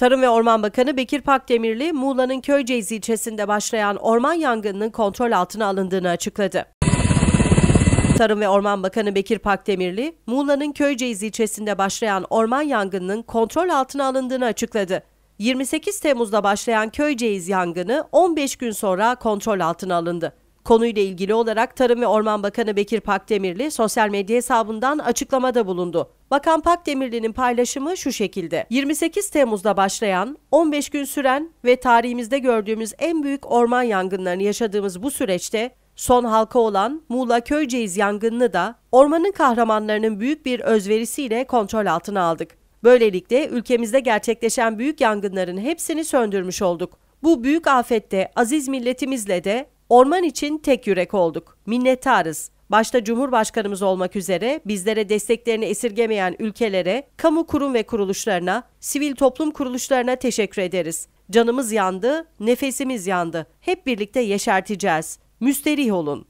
Tarım ve Orman Bakanı Bekir Pakdemirli, Muğla'nın Köyceğiz ilçesinde başlayan orman yangınının kontrol altına alındığını açıkladı. Tarım ve Orman Bakanı Bekir Pakdemirli, Muğla'nın Köyceğiz ilçesinde başlayan orman yangınının kontrol altına alındığını açıkladı. 28 Temmuz'da başlayan Köyceğiz yangını 15 gün sonra kontrol altına alındı. Konuyla ilgili olarak Tarım ve Orman Bakanı Bekir Pakdemirli sosyal medya hesabından açıklamada bulundu. Bakan Pakdemirli'nin paylaşımı şu şekilde. 28 Temmuz'da başlayan, 15 gün süren ve tarihimizde gördüğümüz en büyük orman yangınlarını yaşadığımız bu süreçte son halka olan Muğla Köyceğiz yangınını da ormanın kahramanlarının büyük bir özverisiyle kontrol altına aldık. Böylelikle ülkemizde gerçekleşen büyük yangınların hepsini söndürmüş olduk. Bu büyük afette aziz milletimizle de Orman için tek yürek olduk. Minnettarız. Başta Cumhurbaşkanımız olmak üzere bizlere desteklerini esirgemeyen ülkelere, kamu kurum ve kuruluşlarına, sivil toplum kuruluşlarına teşekkür ederiz. Canımız yandı, nefesimiz yandı. Hep birlikte yeşerteceğiz. Müsterih olun.